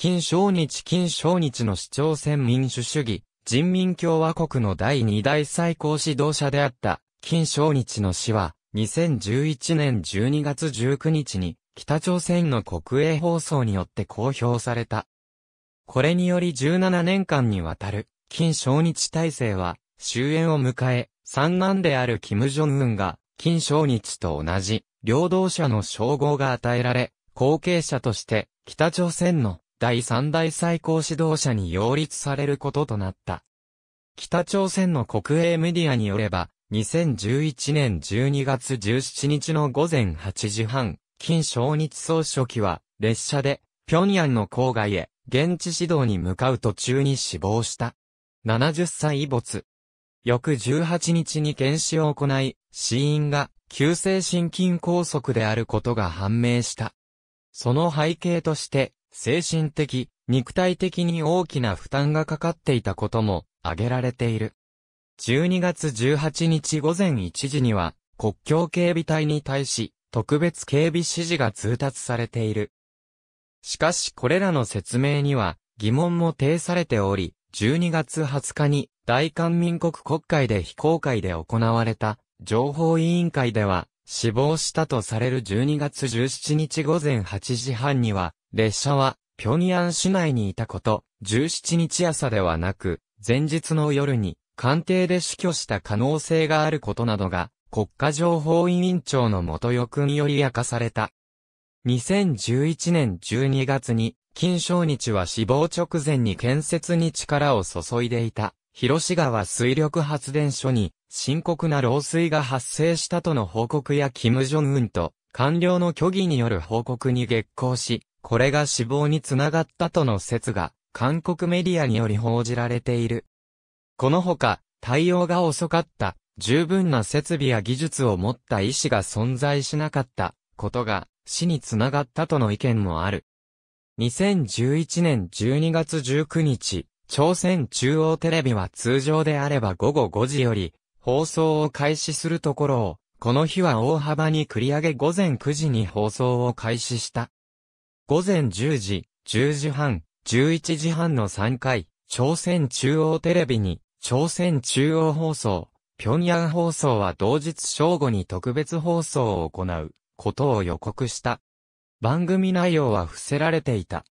金正日金正日の市長選民主主義、人民共和国の第二大最高指導者であった、金正日の死は、2011年12月19日に、北朝鮮の国営放送によって公表された。これにより17年間にわたる、金正日体制は、終焉を迎え、三男である金正恩が、金正日と同じ、領導者の称号が与えられ、後継者として、北朝鮮の第三代最高指導者に擁立されることとなった。北朝鮮の国営メディアによれば、2011年12月17日の午前8時半、金正日総書記は、列車で、平壌の郊外へ、現地指導に向かう途中に死亡した。70歳没。翌18日に検視を行い、死因が、急性心筋梗塞であることが判明した。その背景として、精神的、肉体的に大きな負担がかかっていたことも挙げられている。12月18日午前1時には、国境警備隊に対し、特別警備指示が通達されている。しかしこれらの説明には疑問も呈されており、12月20日に大韓民国国会で非公開で行われた情報委員会では死亡したとされる12月17日午前8時半には列車は、平壌市内にいたこと、17日朝ではなく、前日の夜に、官邸で死去した可能性があることなどが、国家情報委員長の元欲により明かされた。2011年12月に、金正日は死亡直前に建設に力を注いでいた、広志川水力発電所に、深刻な漏水が発生したとの報告や金正恩と、官僚の虚偽による報告に激行し、これが死亡につながったとの説が、韓国メディアにより報じられている。このほか、対応が遅かった、十分な設備や技術を持った医師が存在しなかったことが死につながったとの意見もある。2011年12月19日、朝鮮中央テレビは通常であれば午後5時より放送を開始するところを、この日は大幅に繰り上げ午前9時に放送を開始した。午前10時、10時半、11時半の3回、朝鮮中央テレビに、朝鮮中央放送、平壌放送は同日正午に特別放送を行うことを予告した。番組内容は伏せられていた。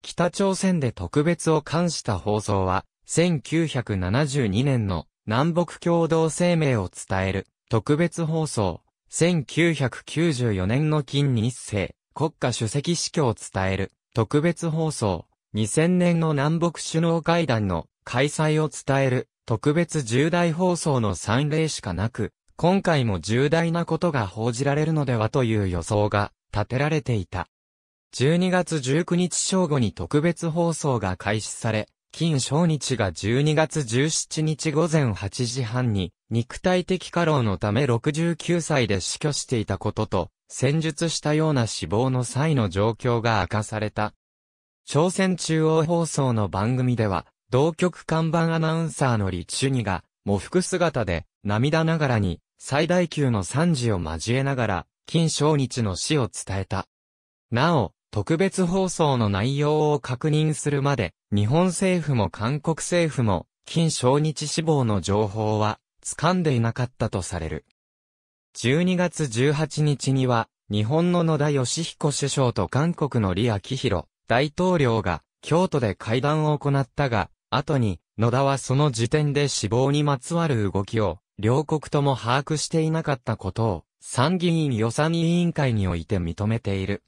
北朝鮮で特別を冠した放送は、1972年の南北共同声明を伝える特別放送、1994年の金日成、国家主席死去を伝える特別放送、2000年の南北首脳会談の開催を伝える特別重大放送の3例しかなく、今回も重大なことが報じられるのではという予想が立てられていた。12月19日正午に特別放送が開始され、金正日が12月17日午前8時半に肉体的過労のため69歳で死去していたことと、戦術したような死亡の際の状況が明かされた。朝鮮中央放送の番組では、同局看板アナウンサーの立チュニが、喪服姿で、涙ながらに、最大級の惨事を交えながら、金正日の死を伝えた。なお、特別放送の内容を確認するまで、日本政府も韓国政府も、金正日死亡の情報は、掴んでいなかったとされる。12月18日には、日本の野田義彦首相と韓国の李明弘大統領が京都で会談を行ったが、後に野田はその時点で死亡にまつわる動きを両国とも把握していなかったことを参議院予算委員会において認めている。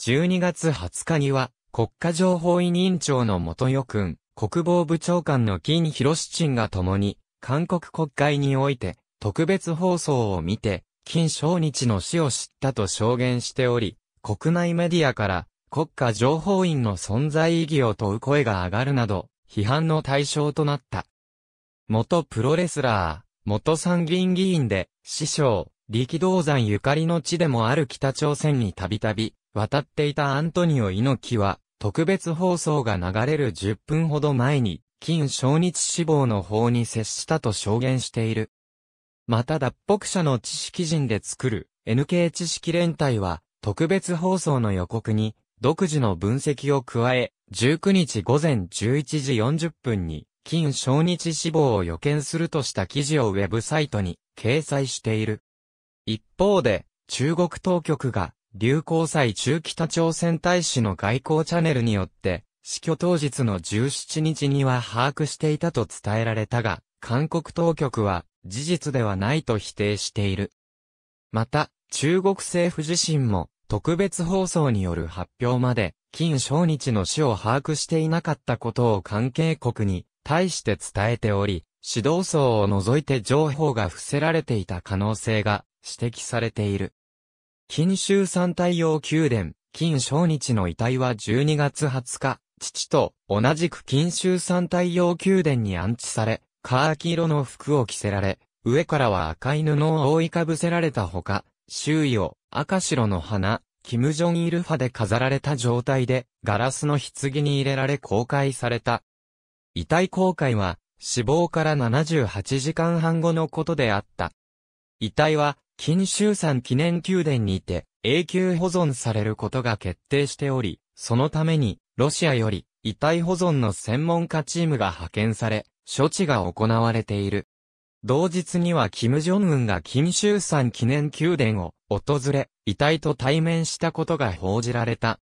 12月20日には国家情報委員長の元く君、国防部長官の金博七が共に韓国国会において特別放送を見て、金正日の死を知ったと証言しており、国内メディアから国家情報院の存在意義を問う声が上がるなど、批判の対象となった。元プロレスラー、元参議院議員で、師匠、力道山ゆかりの地でもある北朝鮮にたびたび、渡っていたアントニオ猪木は、特別放送が流れる10分ほど前に、金正日志望の方に接したと証言している。また脱北者の知識人で作る NK 知識連帯は特別放送の予告に独自の分析を加え、19日午前11時40分に金小日死亡を予見するとした記事をウェブサイトに掲載している。一方で、中国当局が流行祭中北朝鮮大使の外交チャンネルによって、死去当日の17日には把握していたと伝えられたが、韓国当局は事実ではないと否定している。また、中国政府自身も、特別放送による発表まで、金正日の死を把握していなかったことを関係国に対して伝えており、指導層を除いて情報が伏せられていた可能性が指摘されている。金州三太陽宮殿、金正日の遺体は12月20日、父と同じく金州三太陽宮殿に安置され、カーキ色の服を着せられ、上からは赤い布を覆いかぶせられたほか、周囲を赤白の花、キム・ジョン・イルファで飾られた状態で、ガラスの棺に入れられ公開された。遺体公開は、死亡から78時間半後のことであった。遺体は、金州山記念宮殿にて、永久保存されることが決定しており、そのために、ロシアより、遺体保存の専門家チームが派遣され、処置が行われている。同日には金正恩が金州山記念宮殿を訪れ、遺体と対面したことが報じられた。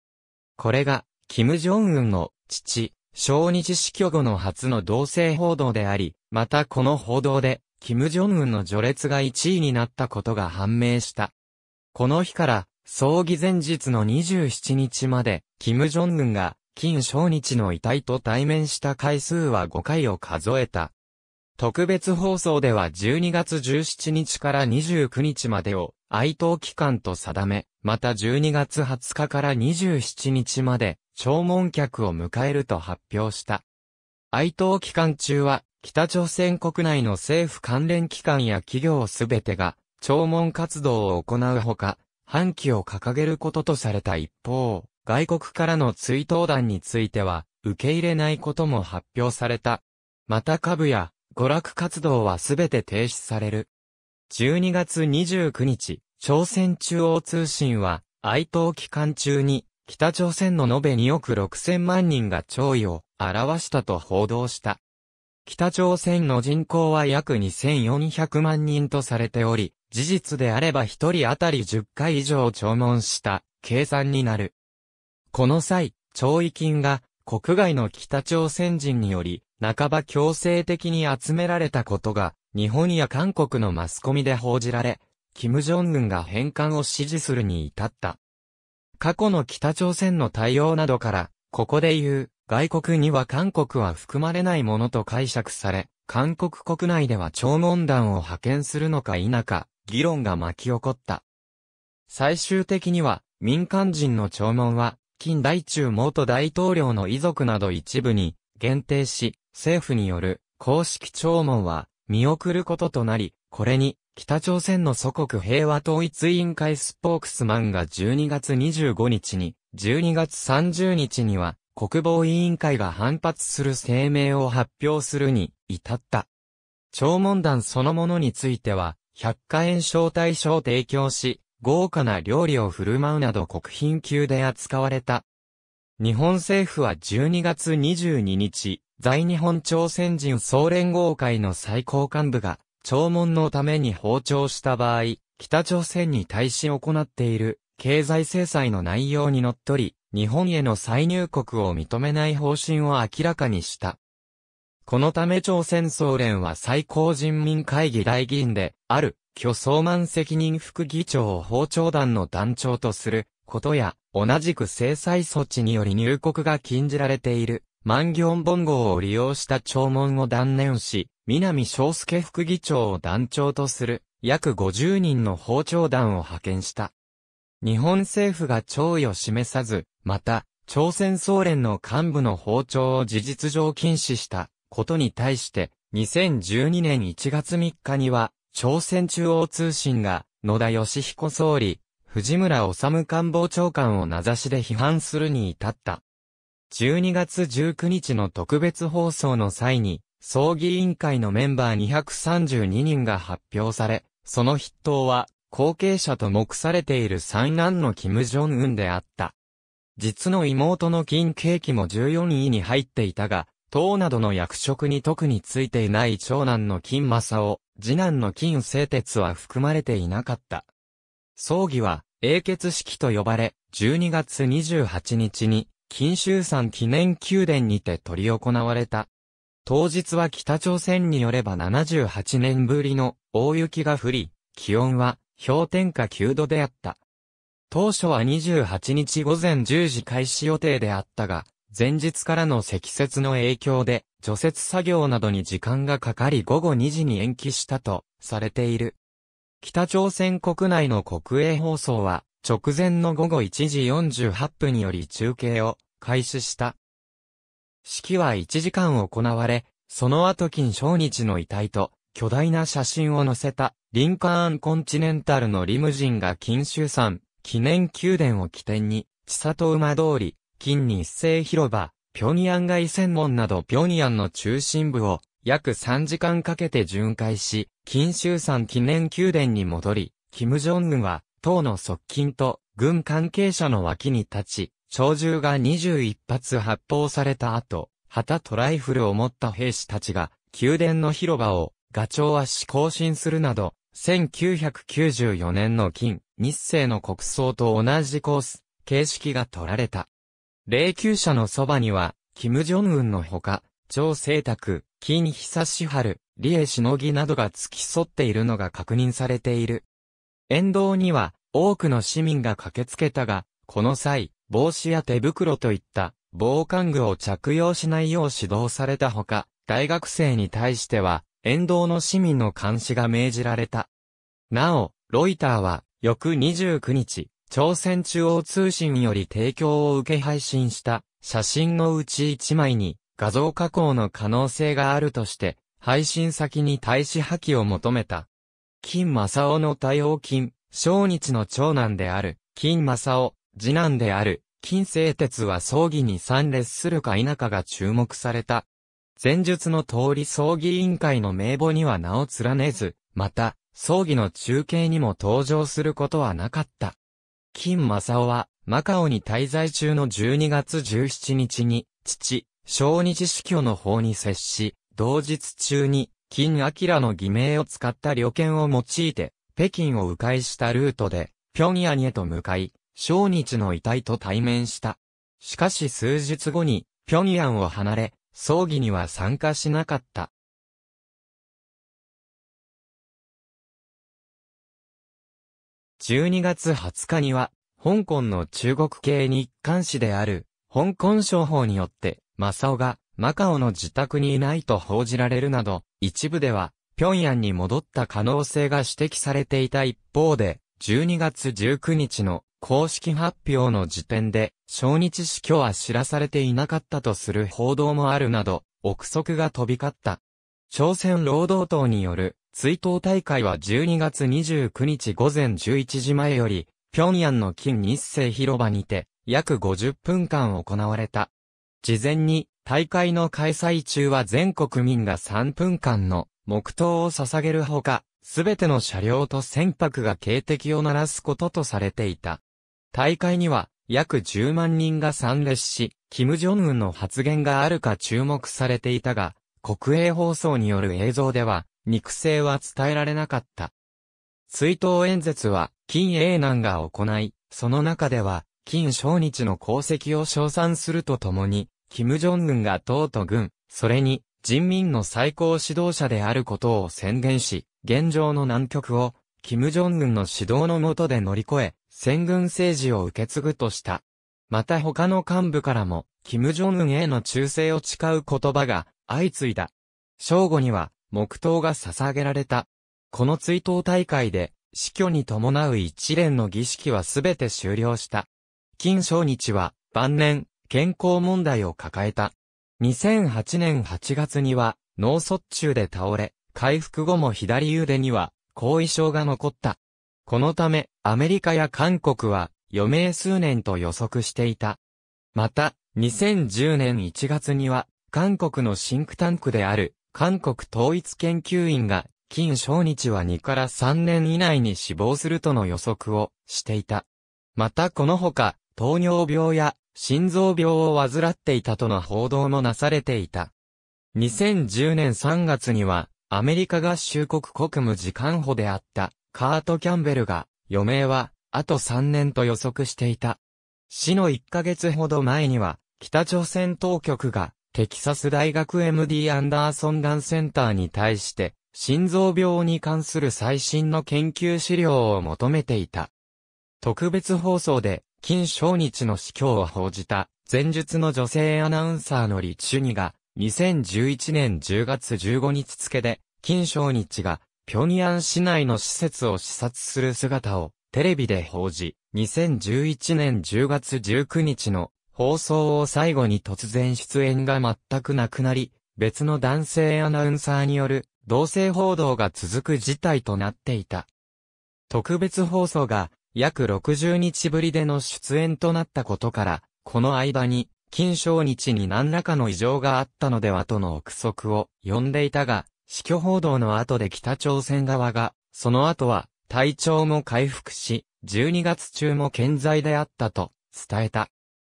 これが、金正恩の父、小日死去後の初の同性報道であり、またこの報道で、金正恩の序列が1位になったことが判明した。この日から、葬儀前日の27日まで、金正恩が金正日の遺体と対面した回数は5回を数えた。特別放送では12月17日から29日までを哀悼期間と定め、また12月20日から27日まで、弔問客を迎えると発表した。哀悼期間中は、北朝鮮国内の政府関連機関や企業すべてが、弔問活動を行うほか、反旗を掲げることとされた一方、外国からの追悼団については、受け入れないことも発表された。また株や、娯楽活動はすべて停止される。12月29日、朝鮮中央通信は、哀悼期間中に、北朝鮮の延べ2億6千万人が弔意を表したと報道した。北朝鮮の人口は約2400万人とされており、事実であれば1人当たり10回以上弔問した計算になる。この際、弔意金が国外の北朝鮮人により、半ば強制的に集められたことが、日本や韓国のマスコミで報じられ、金正恩が返還を支持するに至った。過去の北朝鮮の対応などから、ここで言う、外国には韓国は含まれないものと解釈され、韓国国内では弔問団を派遣するのか否か、議論が巻き起こった。最終的には、民間人の弔問は、近大中元大統領の遺族など一部に限定し、政府による公式聴聞は見送ることとなり、これに北朝鮮の祖国平和統一委員会スポークスマンが12月25日に、12月30日には国防委員会が反発する声明を発表するに至った。聴聞団そのものについては、百科演招対象を提供し、豪華な料理を振る舞うなど国賓級で扱われた。日本政府は12月22日、在日本朝鮮人総連合会の最高幹部が、弔問のために訪朝した場合、北朝鮮に対し行っている経済制裁の内容に則り、日本への再入国を認めない方針を明らかにした。このため朝鮮総連は最高人民会議大議員で、ある巨相満責任副議長を包丁団の団長とすることや、同じく制裁措置により入国が禁じられている、万行本号を利用した聴聞を断念し、南章介副議長を団長とする、約50人の包丁団を派遣した。日本政府が弔意を示さず、また、朝鮮総連の幹部の包丁を事実上禁止したことに対して、2012年1月3日には、朝鮮中央通信が、野田義彦総理、藤村治官房長官を名指しで批判するに至った。12月19日の特別放送の際に、葬儀委員会のメンバー232人が発表され、その筆頭は、後継者と目されている三男の金正恩であった。実の妹の金景喜も14位に入っていたが、党などの役職に特についていない長男の金正夫、次男の金製鉄は含まれていなかった。葬儀は、英傑式と呼ばれ、12月28日に、金州山記念宮殿にて執り行われた。当日は北朝鮮によれば78年ぶりの大雪が降り、気温は氷点下9度であった。当初は28日午前10時開始予定であったが、前日からの積雪の影響で、除雪作業などに時間がかかり午後2時に延期したと、されている。北朝鮮国内の国営放送は、直前の午後1時48分より中継を開始した。式は1時間行われ、その後金正日の遺体と巨大な写真を載せたリンカーンコンチネンタルのリムジンが金州山記念宮殿を起点に、千里馬通り、近日清広場、平壌外専門など平壌の中心部を約3時間かけて巡回し、金州山記念宮殿に戻り、金正恩は党の側近と軍関係者の脇に立ち、小銃が21発発砲された後、旗とライフルを持った兵士たちが宮殿の広場をガチョウ足更新するなど、1994年の金、日清の国葬と同じコース、形式が取られた。霊柩車のそばには、金正恩のほか、張聖卓、金久志春、李恵しのぎなどが付き添っているのが確認されている。沿道には、多くの市民が駆けつけたが、この際、帽子や手袋といった防寒具を着用しないよう指導されたほか、大学生に対しては、沿道の市民の監視が命じられた。なお、ロイターは、翌29日、朝鮮中央通信より提供を受け配信した写真のうち1枚に画像加工の可能性があるとして、配信先に大使破棄を求めた。金正夫の対応金、小日の長男である、金正夫、次男である、金製鉄は葬儀に参列するか否かが注目された。前述の通り葬儀委員会の名簿には名を連ねず、また、葬儀の中継にも登場することはなかった。金正夫は、マカオに滞在中の12月17日に、父、小日死去の方に接し、同日中に、金明の偽名を使った旅券を用いて、北京を迂回したルートで、平壌へと向かい、小日の遺体と対面した。しかし数日後に、平壌を離れ、葬儀には参加しなかった。12月20日には、香港の中国系日刊紙である、香港商法によって、マサオが、マカオの自宅にいないと報じられるなど、一部では、平壌に戻った可能性が指摘されていた一方で、12月19日の公式発表の時点で、小日死去は知らされていなかったとする報道もあるなど、憶測が飛び交った。朝鮮労働党による追悼大会は12月29日午前11時前より、平壌の金日成広場にて、約50分間行われた。事前に、大会の開催中は全国民が3分間の黙祷を捧げるほか、すべての車両と船舶が警笛を鳴らすこととされていた。大会には、約10万人が参列し、金正恩の発言があるか注目されていたが、国営放送による映像では、肉声は伝えられなかった。追悼演説は、金英南が行い、その中では、金正日の功績を称賛するとともに、金正恩が党と軍、それに、人民の最高指導者であることを宣言し、現状の難局を、金正恩の指導の下で乗り越え、戦軍政治を受け継ぐとした。また他の幹部からも、金正恩への忠誠を誓う言葉が、相次いだ。正午には、黙祷が捧げられた。この追悼大会で、死去に伴う一連の儀式はすべて終了した。金正日は、晩年、健康問題を抱えた。2008年8月には、脳卒中で倒れ、回復後も左腕には、後遺症が残った。このため、アメリカや韓国は、余命数年と予測していた。また、2010年1月には、韓国のシンクタンクである、韓国統一研究院が、金正日は2から3年以内に死亡するとの予測をしていた。またこのほか、糖尿病や心臓病を患っていたとの報道もなされていた。2010年3月には、アメリカ合衆国国務次官補であったカート・キャンベルが、余命は、あと3年と予測していた。死の1ヶ月ほど前には、北朝鮮当局が、テキサス大学 MD アンダーソンガンセンターに対して、心臓病に関する最新の研究資料を求めていた。特別放送で、金正日の死去を報じた、前述の女性アナウンサーのリチュニが、2011年10月15日付で、金正日が、平壌市内の施設を視察する姿を、テレビで報じ、2011年10月19日の、放送を最後に突然出演が全くなくなり、別の男性アナウンサーによる同性報道が続く事態となっていた。特別放送が約60日ぶりでの出演となったことから、この間に、金賞日に何らかの異常があったのではとの憶測を呼んでいたが、死去報道の後で北朝鮮側が、その後は体調も回復し、12月中も健在であったと伝えた。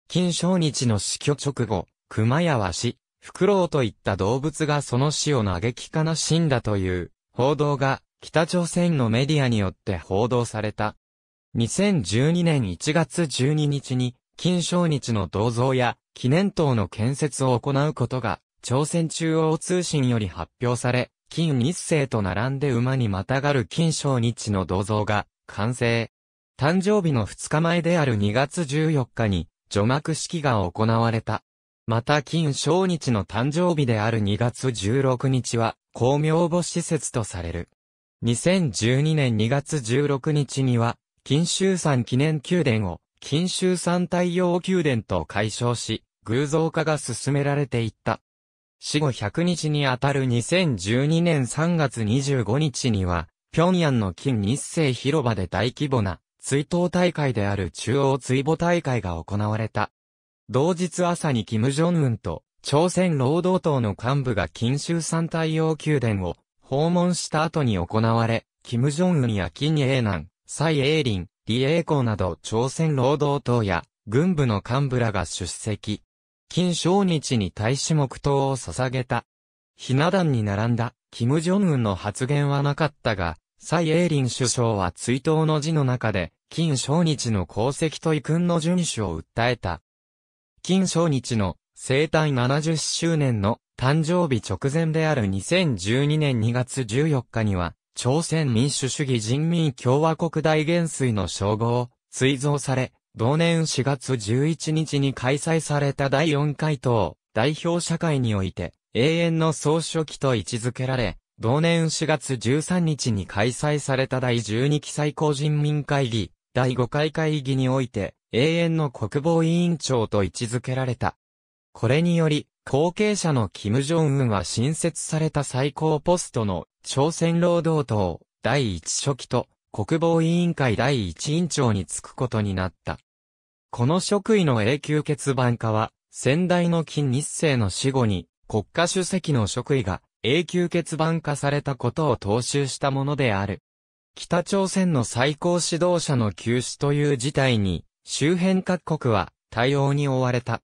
金正日の死去直後、熊やは死、フクロウといった動物がその死を嘆き悲しんだという報道が北朝鮮のメディアによって報道された。2012年1月12日に金正日の銅像や記念塔の建設を行うことが朝鮮中央通信より発表され、金日成と並んで馬にまたがる金正日の銅像が完成。誕生日の2日前である2月14日に除幕式が行われた。また金正日の誕生日である2月16日は、公明母施設とされる。2012年2月16日には、金州山記念宮殿を、金州山太陽宮殿と解消し、偶像化が進められていった。死後100日にあたる2012年3月25日には、平壌の金日成広場で大規模な追悼大会である中央追悼大会が行われた。同日朝に金正恩と朝鮮労働党の幹部が金州山太陽宮殿を訪問した後に行われ、金正恩や金英南、蔡英林、李英光など朝鮮労働党や軍部の幹部らが出席。金正日に大使黙祷を捧げた。ひな壇に並んだ、金正恩の発言はなかったが、蔡英林首相は追悼の字の中で、金正日の功績と遺訓の遵守を訴えた。金正日の生誕70周年の誕生日直前である2012年2月14日には、朝鮮民主主義人民共和国大元帥の称号を追贈され、同年4月11日に開催された第4回党代表社会において永遠の総書記と位置づけられ、同年4月13日に開催された第12期最高人民会議第5回会議において、永遠の国防委員長と位置づけられた。これにより、後継者の金正恩は新設された最高ポストの朝鮮労働党第一書記と国防委員会第一委員長に就くことになった。この職位の永久欠番化は、先代の金日成の死後に国家主席の職位が永久欠番化されたことを踏襲したものである。北朝鮮の最高指導者の休止という事態に、周辺各国は対応に追われた。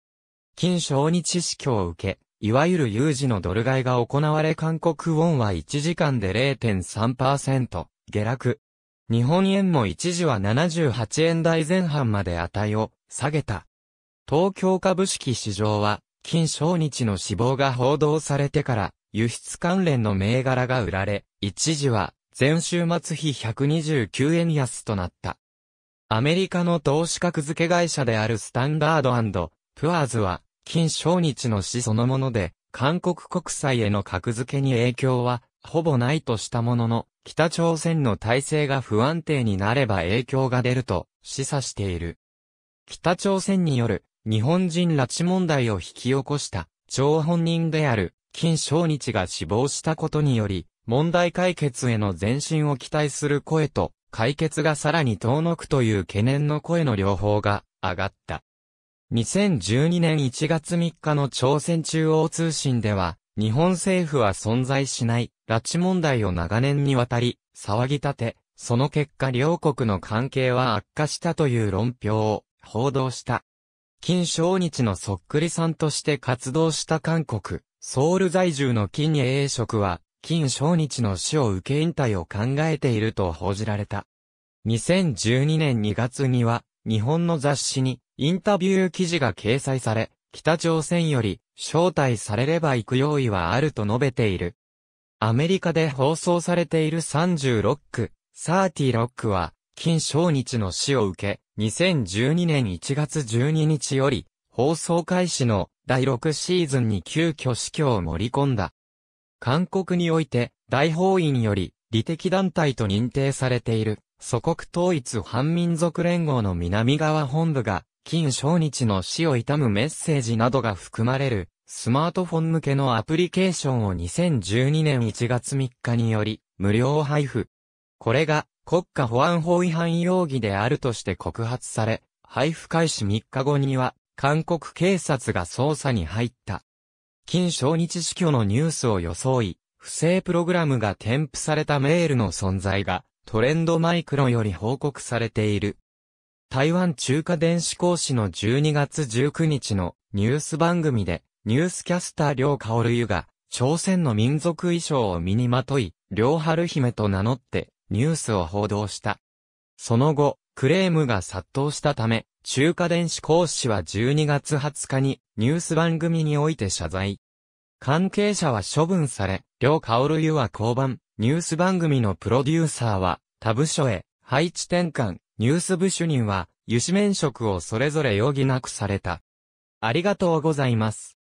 金正日死去を受け、いわゆる有事のドル買いが行われ韓国ウォンは1時間で0.3%、下落。日本円も一時は78円台前半まで値を下げた。東京株式市場は、金正日の死亡が報道されてから、輸出関連の銘柄が売られ、一時は前週末比129円安となった。アメリカの投資格付け会社であるスタンダードプアーズは、金正日の死そのもので、韓国国債への格付けに影響は、ほぼないとしたものの、北朝鮮の体制が不安定になれば影響が出ると示唆している。北朝鮮による日本人拉致問題を引き起こした張本人である金正日が死亡したことにより、問題解決への前進を期待する声と、解決がさらに遠のくという懸念の声の両方が上がった。2012年1月3日の朝鮮中央通信では、日本政府は存在しない、拉致問題を長年にわたり、騒ぎ立て、その結果両国の関係は悪化したという論評を報道した。金正日のそっくりさんとして活動した韓国、ソウル在住の金英職は、金正日の死を受け引退を考えていると報じられた。2012年2月には、日本の雑誌にインタビュー記事が掲載され、北朝鮮より招待されれば行く用意はあると述べている。アメリカで放送されている36区、36は、金正日の死を受け、2012年1月12日より、放送開始の第6シーズンに急遽死去を盛り込んだ。韓国において、大法院より、理的団体と認定されている、祖国統一反民族連合の南側本部が、金正日の死を悼むメッセージなどが含まれる、スマートフォン向けのアプリケーションを2012年1月3日により、無料配布。これが、国家保安法違反容疑であるとして告発され、配布開始3日後には、韓国警察が捜査に入った。金小日死去のニュースを装い、不正プログラムが添付されたメールの存在がトレンドマイクロより報告されている。台湾中華電子講師の12月19日のニュース番組でニュースキャスター両薫湯が朝鮮の民族衣装を身にまとい、両春姫と名乗ってニュースを報道した。その後、クレームが殺到したため、中華電子講師は12月20日にニュース番組において謝罪。関係者は処分され、両薫湯は交番、ニュース番組のプロデューサーは、他部署へ、配置転換、ニュース部主任は、油脂免職をそれぞれ余儀なくされた。ありがとうございます。